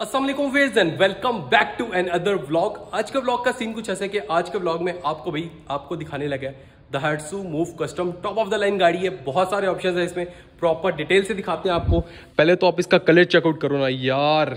Aslam friends and welcome back to another blog आज का blog का सीन कुछ ऐसा है कि आज के ब्लॉग में आपको भाई आपको दिखाने लगा है Daihatsu Move custom top of the line गाड़ी है बहुत सारे ऑप्शन है इसमें प्रॉपर डिटेल से दिखाते हैं आपको पहले तो आप इसका कलर चेकआउट करो ना यार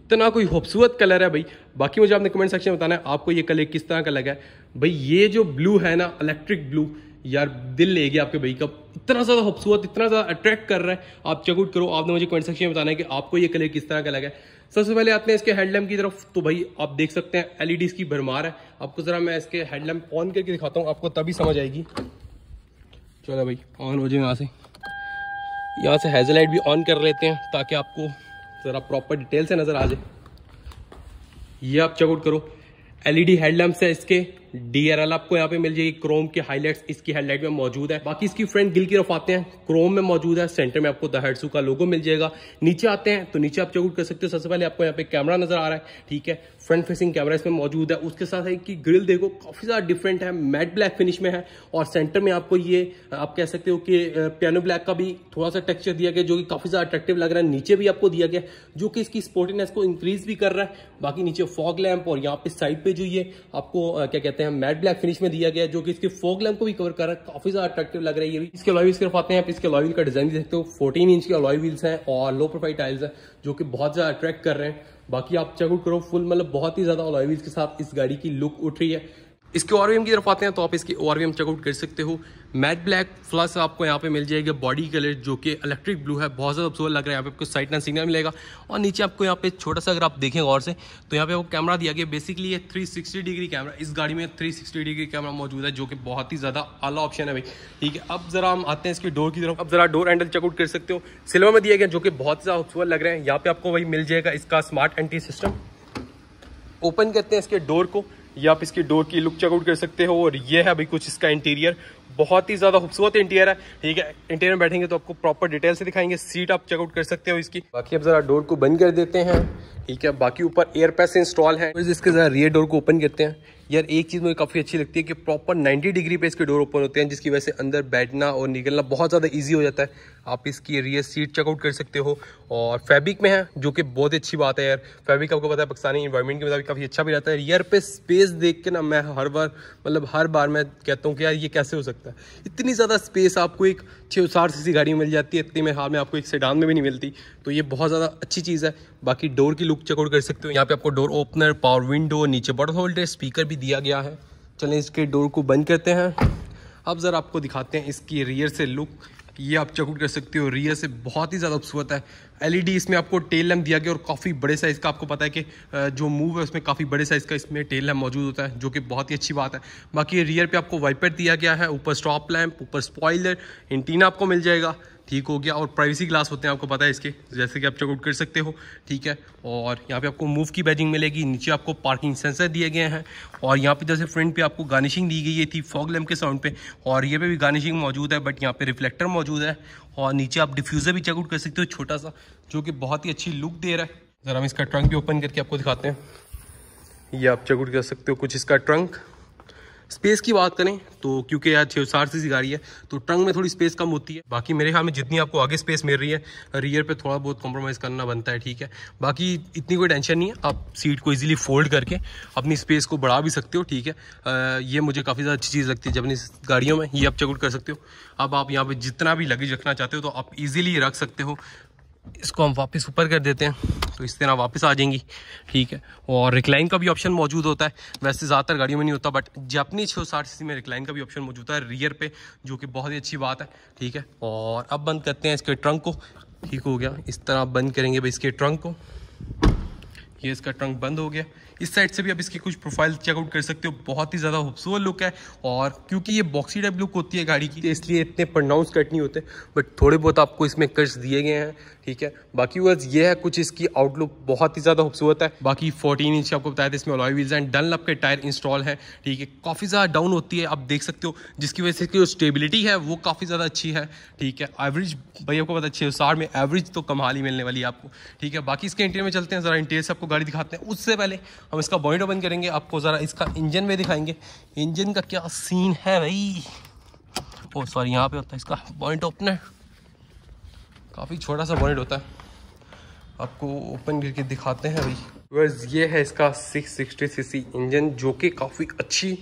इतना कोई खूबसूरत कलर है भाई बाकी मुझे आपने कमेंट सेक्शन में बताना है आपको ये कलर किस तरह का लगा है भाई ये जो ब्लू है ना इलेक्ट्रिक ब्लू यार दिल ले गया आपके भाई का इतना ज़्यादा खूबसूरत इतना ज़्यादा अट्रैक्ट कर रहा है आप चेकआउट करो आपने मुझे कमेंट सेक्शन में बताना है कि आपको ये कलर किस तरह का लगा है सबसे पहले आते हैं इसके हेडलैम्प की तरफ तो भाई आप देख सकते हैं एलईडी की भरमार है आपको ज़रा मैं इसके हेडलैम्प ऑन करके दिखाता हूँ आपको तभी समझ आएगी चलो भाई ऑन हो जाए यहाँ से यहाँ से लाइट भी ऑन कर लेते हैं ताकि आपको ज़रा प्रॉपर डिटेल से नज़र आ जाए ये आप चेकआउट करो एलईडी हेडलैम्प है इसके डीआरएल आपको यहाँ पे मिल जाएगी क्रोम की हाईलाइट्स इसकी हेडलाइट में मौजूद है बाकी इसकी फ्रंट गिल की आते हैं क्रोम में मौजूद है सेंटर में आपको दहेडसू का लोगो मिल जाएगा नीचे आते हैं तो नीचे आप चेकआउट कर सकते हो सबसे पहले आपको यहाँ पे कैमरा नजर आ रहा है ठीक है फ्रंट फेसिंग कैमरा इसमें मौजूद है उसके साथ है कि ग्रिल देखो काफी ज्यादा डिफरेंट है मैट ब्लैक फिनिश में है और सेंटर में आपको ये आप कह सकते हो कि पियानो ब्लैक का भी थोड़ा सा टेक्सचर दिया गया जो कि काफी ज्यादा अट्रेक्टिव लग रहा है नीचे भी आपको दिया गया जो कि इसकी स्पोर्टिनेस को इंक्रीज भी कर रहा है बाकी नीचे फॉग लैम्प और यहाँ पे साइड पे जो ये आपको क्या कहते हैं सकते हैं मैट ब्लैक फिनिश में दिया गया जो कि इसके फोक लैम्प को भी कवर कर रहा है काफी ज्यादा अट्रेक्टिव लग रही है इसके अलॉयवील सिर्फ आते हैं आप इसके अलॉयवील का डिजाइन भी देखते हो फोर्टीन इंच के अलॉय व्हील्स हैं और लो प्रोफाइल टाइल्स है जो कि बहुत ज्यादा अट्रैक्ट कर रहे हैं बाकी आप चेकआउट करो फुल मतलब बहुत ही ज्यादा अलॉय व्हील्स के साथ इस गाड़ी की लुक उठ रही है इसके ओ की तरफ आते हैं तो आप इसकी ओ चेकआउट कर सकते हो मैट ब्लैक प्लस आपको यहाँ पे मिल जाएगा बॉडी कलर जो कि इलेक्ट्रिक ब्लू है बहुत ज़्यादा खूबसूरत लग रहा है यहाँ पे आपको साइड ना सिग्नल मिलेगा और नीचे आपको यहाँ पे छोटा सा अगर आप देखें और से तो यहाँ पे आपको कैमरा दिया गया बेसिकली ये 360 डिग्री कैमरा इस गाड़ी में 360 डिग्री कैमरा मौजूद है जो कि बहुत ही ज़्यादा आला ऑप्शन है भाई ठीक है अब ज़रा हम आते हैं इसकी डोर की तरफ अब ज़रा डोर हैंडल चेकआउट कर सकते हो सिल्वर में दिया गया जो कि बहुत ज़्यादा खूबसूरत लग रहे हैं यहाँ पे आपको वही मिल जाएगा इसका स्मार्ट एंट्री सिस्टम ओपन करते हैं इसके डोर को ये आप इसकी डोर की लुक चेकआउट कर सकते हो और ये है अभी कुछ इसका इंटीरियर बहुत ही ज़्यादा खूबसूरत इंटीरियर है ठीक है इंटीरियर में बैठेंगे तो आपको प्रॉपर डिटेल से दिखाएंगे सीट आप चेकआउट कर सकते हो इसकी बाकी अब ज़रा डोर को बंद कर देते हैं ठीक है बाकी ऊपर एयर पैस इंस्टॉल है तो इसके ज़रा रियर डोर को ओपन करते हैं यार एक चीज़ मुझे काफ़ी अच्छी लगती है कि प्रॉपर 90 डिग्री पे इसके डोर ओपन होते हैं जिसकी वजह से अंदर बैठना और निकलना बहुत ज़्यादा इजी हो जाता है आप इसकी रियर सीट चेकआउट कर सकते हो और फैब्रिक में है जो कि बहुत अच्छी बात है यार फैब्रिक आपको पता है पाकिस्तानी इन्वायरमेंट के मुताबिक काफ़ी अच्छा भी रहता है रियर पे स्पेस देख के ना मैं हर बार मतलब हर बार मैं कहता हूँ कि यार ये कैसे हो सकता है सकता है इतनी ज़्यादा स्पेस आपको एक छः साठ सी गाड़ी में मिल जाती है इतनी में हाल में आपको एक सेडान में भी नहीं मिलती तो ये बहुत ज़्यादा अच्छी चीज़ है बाकी डोर की लुक चेकआउट कर सकते हो यहाँ पे आपको डोर ओपनर पावर विंडो नीचे बटन होल्डर स्पीकर भी दिया गया है चलें इसके डोर को बंद करते हैं अब ज़रा आपको दिखाते हैं इसकी रियर से लुक ये आप चेकआउट कर सकते हो रियर से बहुत ही ज़्यादा खूबसूरत है एलईडी e इसमें आपको टेल लैम्प दिया गया और काफ़ी बड़े साइज़ का आपको पता है कि जो मूव है उसमें काफ़ी बड़े साइज़ का इसमें टेल लैम्प मौजूद होता है जो कि बहुत ही अच्छी बात है बाकी रियर पे आपको वाइपर दिया गया है ऊपर स्टॉप लैम्प ऊपर स्पॉइलर इंटीना आपको मिल जाएगा ठीक हो गया और प्राइवेसी ग्लास होते हैं आपको पता है इसके जैसे कि आप चेकआउट कर सकते हो ठीक है और यहाँ पे आपको मूव की बैजिंग मिलेगी नीचे आपको पार्किंग सेंसर दिए गए हैं और यहाँ पे जैसे फ्रंट पे आपको गार्निशिंग दी गई थी फॉग लैम्प के साउंड पे और ये पे भी गार्निशिंग मौजूद है बट यहाँ पे रिफ्लेक्टर मौजूद है और नीचे आप डिफ्यूज़र भी चेकआउट कर सकते हो छोटा सा जो कि बहुत ही अच्छी लुक दे रहा है ज़रा हम इसका ट्रंक भी ओपन करके आपको दिखाते हैं ये आप चेकआउट कर सकते हो कुछ इसका ट्रंक स्पेस की बात करें तो क्योंकि यार छः साठ सी गाड़ी है तो ट्रंक में थोड़ी स्पेस कम होती है बाकी मेरे ख्याल में जितनी आपको आगे स्पेस मिल रही है रियर पे थोड़ा बहुत कॉम्प्रोमाइज़ करना बनता है ठीक है बाकी इतनी कोई टेंशन नहीं है आप सीट को इजीली फोल्ड करके अपनी स्पेस को बढ़ा भी सकते हो ठीक है आ, ये मुझे काफ़ी ज़्यादा अच्छी चीज़ लगती है जब अपनी गाड़ियों में ये आप चेकआउट कर सकते हो अब आप यहाँ पर जितना भी लगेज रखना चाहते हो तो आप ईजिली रख सकते हो इसको हम वापस ऊपर कर देते हैं तो इस तरह वापस आ जाएंगी ठीक है और रिक्लाइन का भी ऑप्शन मौजूद होता है वैसे ज़्यादातर गाड़ियों में नहीं होता बट जपनी छः साठ सी में रिक्लाइन का भी ऑप्शन मौजूद है रियर पे जो कि बहुत ही अच्छी बात है ठीक है और अब बंद करते हैं इसके ट्रंक को ठीक हो गया इस तरह बंद करेंगे भाई इसके ट्रंक को ये इसका ट्रंक बंद हो गया इस साइड से भी आप इसकी कुछ प्रोफाइल चेकआउट कर सकते हो बहुत ही ज़्यादा खूबसूरत लुक है और क्योंकि ये बॉक्सी टाइप लुक होती है गाड़ी की तो इसलिए इतने प्रोनाउंस कट नहीं होते बट थोड़े बहुत आपको इसमें कट्स दिए गए हैं ठीक है बाकी बस ये है कुछ इसकी आउटलुक बहुत ही ज़्यादा खूबसूरत है बाकी फोर्टीन इंच आपको बताया था इसमें अलॉय व्हील्स एंड डन के टायर इंस्टॉल है ठीक है काफ़ी ज़्यादा डाउन होती है आप देख सकते हो जिसकी वजह से जो स्टेबिलिटी है वो काफ़ी ज़्यादा अच्छी है ठीक है एवरेज भाई आपको पता अच्छी है सार में एवरेज तो कमाल ही मिलने वाली है आपको ठीक है बाकी इसके इंटीरियर में चलते हैं ज़रा इंटीरियर से आपको गाड़ी दिखाते हैं उससे पहले हम इसका बॉइंट ओपन करेंगे आपको ज़रा इसका इंजन में दिखाएंगे इंजन का क्या सीन है भाई ओ सॉरी यहाँ पे होता है इसका बॉइंट ओपनर काफ़ी छोटा सा बॉइंट होता है आपको ओपन करके दिखाते हैं भाई बस ये है इसका 660 सीसी इंजन जो कि काफ़ी अच्छी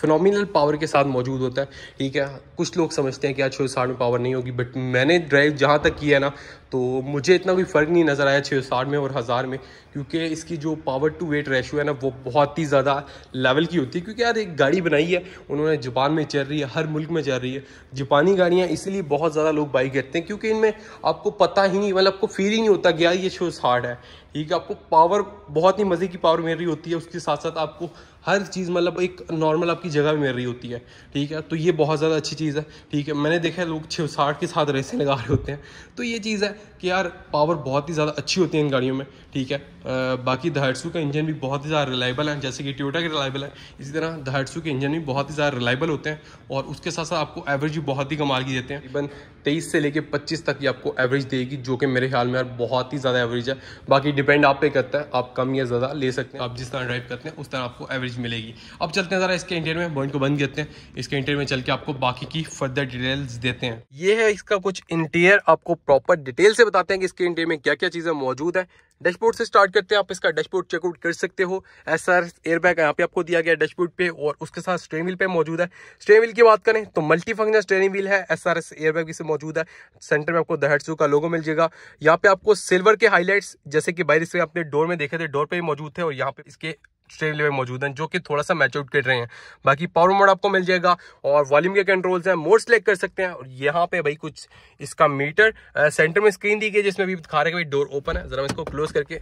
फिनोमिनल पावर के साथ मौजूद होता है ठीक है कुछ लोग समझते हैं कि छः साठ में पावर नहीं होगी बट मैंने ड्राइव जहाँ तक किया है ना तो मुझे इतना कोई फ़र्क नहीं नज़र आया छः साठ में और हज़ार में क्योंकि इसकी जो पावर टू वेट रेशो है ना वो बहुत ही ज़्यादा लेवल की होती है क्योंकि यार एक गाड़ी बनाई है उन्होंने जापान में चल रही है हर मुल्क में चल रही है जापानी गाड़ियाँ इसलिए बहुत ज़्यादा लोग बाई करते हैं क्योंकि इनमें आपको पता ही नहीं मतलब आपको फील ही नहीं होता कि यार ये छः साठ है ठीक है आपको पावर बहुत ही मज़े की पावर मिल रही होती है उसके साथ साथ आपको हर चीज़ मतलब एक नॉर्मल आपकी जगह भी मिल रही होती है ठीक है तो ये बहुत ज़्यादा अच्छी चीज़ है ठीक है मैंने देखा है लोग छः साठ के साथ रेसें लगा रहे होते हैं तो ये चीज़ है कि यार पावर बहुत ही ज़्यादा अच्छी होती है इन गाड़ियों में ठीक है आ, बाकी दहाटसू का इंजन भी बहुत ही ज़्यादा रिलायबल है जैसे कि ट्योटा के रिलायबल है इसी तरह दहाटसू के इंजन भी बहुत ही ज़्यादा रिलायबल होते हैं और उसके साथ साथ आपको एवरेज भी बहुत ही कमाल की देते हैं इवन तेईस से लेकर पच्चीस तक ये आपको एवरेज देगी जो कि मेरे ख्याल में यार बहुत ही ज़्यादा एवरेज है बाकी डिपेंड आप पे करता है आप कम या ज़्यादा ले सकते हैं आप जिस तरह ड्राइव करते हैं उस तरह आपको एवरेज मिलेगी अब चलते हैं ज़रा इसके इंटरव्यू में बॉइंट को बंद करते हैं इसके इंटरव्यू में चल के आपको बाकी की फर्दर डिटेल्स देते हैं ये है इसका कुछ इंटीरियर आपको प्रॉपर डिटेल से बताते हैं कि इसके इंटीरियर में क्या क्या चीज़ें मौजूद है डैशबोर्ड से स्टार्ट करते हैं आप इसका डैशबोर्ड चेकआउट कर सकते हो एस आर एयरबैग यहाँ पे आपको दिया गया डैशबोर्ड पे और उसके साथ स्ट्रेन व्हील पे मौजूद है स्टेरिंग व्हील की बात करें तो मल्टी फंक्शनल स्ट्रेनिंग व्हील है एस आर एस एयरबैग इसे मौजूद है सेंटर में आपको दहटसू का लोगो मिल जाएगा यहाँ पे आपको सिल्वर के हाईलाइट्स जैसे कि बाहर इसमें अपने डोर में देखे थे डोर पे भी मौजूद थे और यहाँ पे इसके स्टेरिंग लेवल मौजूद हैं जो कि थोड़ा सा मैचआउट कर रहे हैं बाकी पावर मोड आपको मिल जाएगा और वॉल्यूम के कंट्रोल्स हैं मोड सेलेक्ट कर सकते हैं और यहाँ पे भाई कुछ इसका मीटर सेंटर में स्क्रीन दी गई जिसमें भी दिखा रहे भाई डोर ओपन है जरा मैं इसको क्लोज करके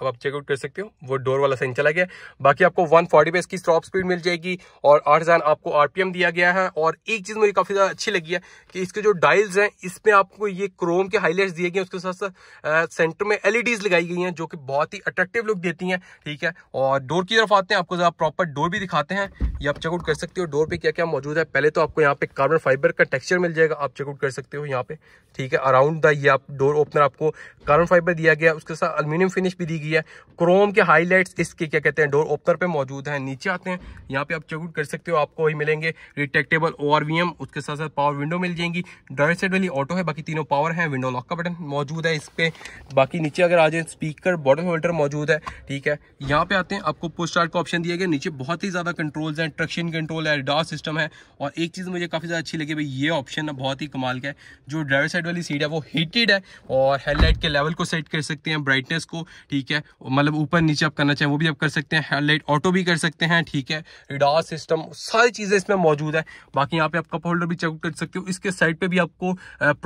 अब आप चेकआउट कर सकते हो वो डोर वाला सेंस चला गया बाकी आपको 140 फोर्टी पे इसकी टॉप स्पीड मिल जाएगी और आठ हज़ार आपको आरपीएम दिया गया है और एक चीज़ मुझे काफ़ी ज़्यादा अच्छी लगी है कि इसके जो डायल्स हैं इसमें आपको ये क्रोम के हाईलाइट दिए गए उसके साथ साथ सेंटर में एल e लगाई गई हैं जो कि बहुत ही अट्रैक्टिव लुक देती हैं ठीक है और डोर की तरफ आते हैं आपको ज़रा प्रॉपर डोर भी दिखाते हैं ये आप चेकआउट कर सकते हो डोर पर क्या क्या मौजूद है पहले तो आपको यहाँ पे कार्बन फाइबर का टेक्सचर मिल जाएगा आप चेकआउट कर सकते हो यहाँ पे ठीक है अराउंड द ये आप डोर ओपनर आपको कार्बन फाइबर दिया गया उसके साथ अलमिनियम फिनिश भी दी की है क्रोम के हाईलाइट्स इसके क्या कहते हैं डोर ओपनर पे मौजूद है नीचे आते हैं यहाँ पे आप चेकआउट कर सकते हो आपको ही मिलेंगे रिटेक्टेबल ओ उसके साथ साथ पावर विंडो मिल जाएंगी ड्राइवर साइड वाली ऑटो है बाकी तीनों पावर है विंडो लॉक का बटन मौजूद है इस पर बाकी नीचे अगर आ जाए स्पीकर बॉटम होल्डर मौजूद है ठीक है यहाँ पे आते हैं आपको पोस्ट स्टार्ट का ऑप्शन दिया गया नीचे बहुत ही ज़्यादा कंट्रोल्स हैं ट्रक्शन कंट्रोल है डार सिस्टम है और एक चीज़ मुझे काफ़ी ज़्यादा अच्छी लगी भाई ये ऑप्शन ना बहुत ही कमाल का है जो ड्राइवर साइड वाली सीट है वो हीटेड है और हेडलाइट के लेवल को सेट कर सकते हैं ब्राइटनेस को ठीक है है मतलब ऊपर नीचे आप करना चाहें वो भी आप कर सकते हैं हेडलाइट ऑटो भी कर सकते हैं ठीक है रिडार सिस्टम सारी चीज़ें इसमें मौजूद है बाकी यहाँ पे आप कप होल्डर भी चेक कर सकते हो इसके साइड पे भी आपको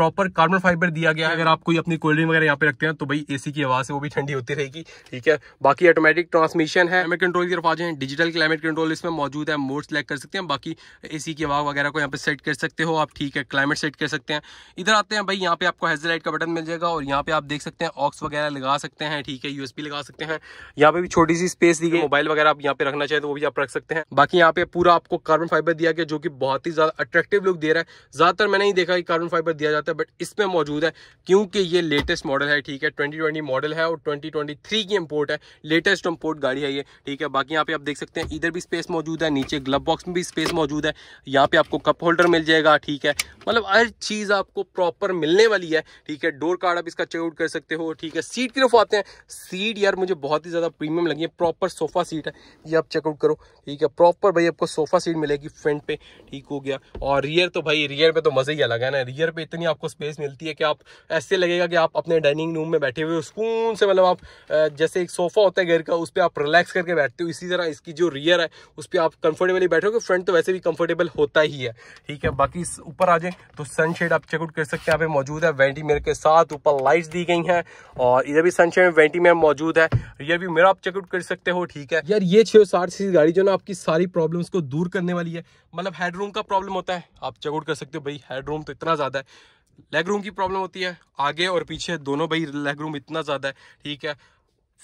प्रॉपर कार्बन फाइबर दिया गया है अगर आप कोई अपनी कोल्ड ड्रिंक वगैरह यहाँ पे रखते हैं तो भाई ए की आवाज़ है वो भी ठंडी होती रहेगी ठीक है बाकी ऑटोमेटिक ट्रांसमिशन है क्लाइमेट कंट्रोल की तरफ आ जाए डिजिटल क्लाइमेट कंट्रोल इसमें मौजूद है मोड सेलेक्ट कर सकते हैं बाकी ए की आवाज़ वगैरह को यहाँ पे सेट कर सकते हो आप ठीक है क्लाइमेट सेट कर सकते हैं इधर आते हैं भाई यहाँ पे आपको हेजलाइट का बटन मिल जाएगा और यहाँ पे आप देख सकते हैं ऑक्स वगैरह लगा सकते हैं ठीक है यूएस भी लगा सकते हैं यहाँ पे भी छोटी सी स्पेस दी गई मोबाइल वगैरह आप यहाँ पे रखना चाहे तो वो भी आप रख सकते हैं बाकी यहाँ पे पूरा आपको कार्बन फाइबर दिया गया जो कि बहुत ही ज्यादा अट्रैक्टिव लुक दे रहा है ज्यादातर मैंने नहीं देखा कि कार्बन फाइबर दिया जाता है बट इसमें मौजूद है क्योंकि ये लेटेस्ट मॉडल है ठीक है ट्वेंटी मॉडल है और ट्वेंटी की इम्पोर्ट है लेटेस्ट इम्पोर्ट गाड़ी है ये ठीक है बाकी यहाँ पे आप देख सकते हैं इधर भी स्पेस मौजूद है नीचे ग्लब बॉक्स में भी स्पेस मौजूद है यहाँ पे आपको कप होल्डर मिल जाएगा ठीक है मतलब हर चीज़ आपको प्रॉपर मिलने वाली है ठीक है डोर कार्ड आप इसका चेकआउट कर सकते हो ठीक है सीट की तरफ आते हैं सीट सीट यार मुझे बहुत ही ज़्यादा प्रीमियम लगी है प्रॉपर सोफ़ा सीट है ये आप चेकआउट करो ठीक है प्रॉपर भाई आपको सोफ़ा सीट मिलेगी फ्रंट पे ठीक हो गया और रियर तो भाई रियर पे तो मज़ा ही अलग है ना रियर पे इतनी आपको स्पेस मिलती है कि आप ऐसे लगेगा कि आप अपने डाइनिंग रूम में बैठे हुए सुकून से मतलब आप जैसे एक सोफ़ा होता है घर का उस पर आप रिलैक्स करके बैठते हो इसी तरह इसकी जो रियर है उस पर आप कंफर्टेबली बैठे हो फ्रंट तो वैसे भी कंफर्टेबल होता ही है ठीक है बाकी ऊपर आ जाए तो सनशेड आप चेकआउट कर सकते हैं यहाँ पे मौजूद है वेंटी के साथ ऊपर लाइट्स दी गई हैं और इधर भी सनशेड वेंटी मौजूद मौजूद है ये भी मेरा आप चेकआउट कर सकते हो ठीक है यार ये छो साठ सी गाड़ी जो ना आपकी सारी प्रॉब्लम को दूर करने वाली है मतलब हेडरूम का प्रॉब्लम होता है आप चेकआउट कर सकते हो भाई हेडरूम तो इतना ज़्यादा है लेग रूम की प्रॉब्लम होती है आगे और पीछे दोनों भाई लेग रूम इतना ज़्यादा है ठीक है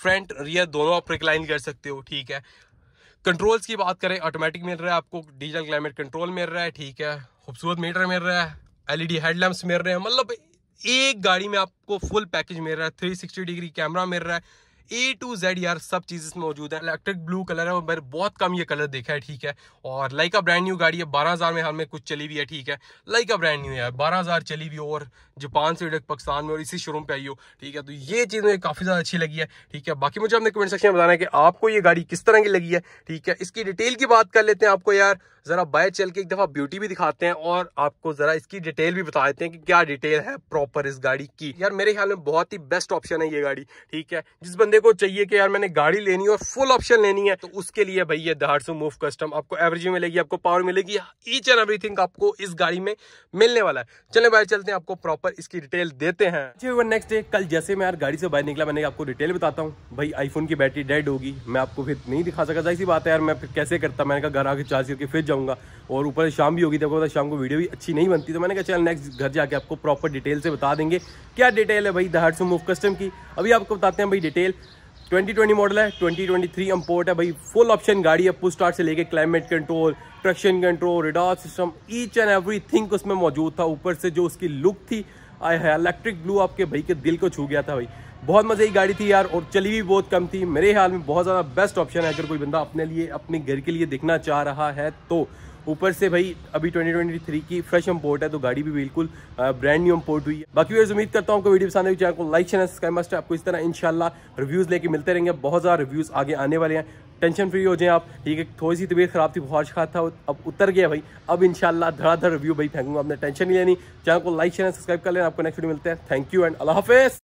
फ्रंट रियर दोनों आप रिक्लाइन कर सकते हो ठीक है कंट्रोल्स की बात करें ऑटोमेटिक मिल रहा है आपको डिजिटल क्लाइमेट कंट्रोल मिल रहा है ठीक है खूबसूरत मीटर मिल रहा है एलईडी हेडलैम्प्स मिल रहे हैं मतलब एक गाड़ी में आपको फुल पैकेज मिल रहा है 360 डिग्री कैमरा मिल रहा है ए टू जेड यार सब चीज़ इसमें मौजूद है इलेक्ट्रिक ब्लू कलर है और मैंने बहुत कम ये कलर देखा है ठीक है और लाइका ब्रांड न्यू गाड़ी है बारह हज़ार में हाल में कुछ चली हुई है ठीक है लाइका ब्रांड न्यू है बारह हज़ार चली हुई और जापान से पाकिस्तान में और इसी शोरूम पे आई हो ठीक है तो ये चीज़ मुझे काफ़ी ज़्यादा अच्छी लगी है ठीक है बाकी मुझे अपने कमेंट सेक्शन में बताना है कि आपको ये गाड़ी किस तरह की लगी है ठीक है इसकी डिटेल की बात कर लेते हैं आपको यार ज़रा बाय चल के एक दफ़ा ब्यूटी भी दिखाते हैं और आपको ज़रा इसकी डिटेल भी बता देते हैं कि क्या डिटेल है प्रॉपर इस गाड़ी की यार मेरे ख्याल में बहुत ही बेस्ट ऑप्शन है ये गाड़ी ठीक है जिस बंदे को चाहिए कि यार मैंने गाड़ी लेनी है और फुल ऑप्शन लेनी है तो उसके लिए भाई ये दहाड़सू मूव कस्टम आपको एवरेजी मिलेगी आपको पावर मिलेगी ईच एंड एवरीथिंग आपको इस गाड़ी में मिलने वाला है चले बाय चलते हैं आपको प्रॉपर इसकी डिटेल देते हैं नेक्स्ट डे कल जैसे मैं यार गाड़ी से बाहर निकला मैंने आपको डिटेल बताता हूँ भाई आईफोन की बैटरी डेड होगी मैं आपको फिर नहीं दिखा सका इसी बात है यार मैं फिर कैसे करता मैंने कहा घर आके चार्ज करके फिर जाऊंगा और ऊपर शाम भी होगी देखो पता शाम को वीडियो भी अच्छी नहीं बनती तो मैंने कहा चल नेक्स्ट घर जाके आपको प्रॉपर डिटेल से बता देंगे क्या डिटेल है भाई द हर्ट्स मूव कस्टम की अभी आपको बताते हैं भाई डिटेल 2020 मॉडल है 2023 अम्पोर्ट है भाई फुल ऑप्शन गाड़ी है पुश स्टार्ट से लेके climate control traction control radar system each and everything उसमें मौजूद था ऊपर से जो उसकी लुक थी है इलेक्ट्रिक ब्लू आपके भाई के दिल को छू गया था भाई बहुत मज़े की गाड़ी थी यार और चली भी बहुत कम थी मेरे ख्याल में बहुत ज़्यादा बेस्ट ऑप्शन है अगर कोई बंदा अपने लिए अपने घर के लिए देखना चाह रहा है तो ऊपर से भाई अभी 2023 की फ्रेश इम्पोर्ट है तो गाड़ी भी बिल्कुल ब्रांड न्यू इम्पोर्ट हुई है बाकी व्यर्स उम्मीद करता हूँ आपको वीडियो पसंद चैनल को लाइक चैनल सब्सक्राइब मस्ट आपको इस तरह इनशाला रिव्यूज़ लेके मिलते रहेंगे बहुत ज़्यादा रिव्यूज़ आगे आने वाले हैं टेंशन फ्री हो जाए आप ठीक है थोड़ी सी तबीयत खराब थी बहुत खा था अब उतर गया भाई अब इनशाला धड़ाधड़ रिव्यू भाई फेंकूंगा आपने टेंशन नहीं लेनी चैनल को लाइक चैनल सब्सक्राइब कर लेना आपको नेक्स्ट वीडियो मिलते हैं थैंक यू एंड अल्लाह हाफिज़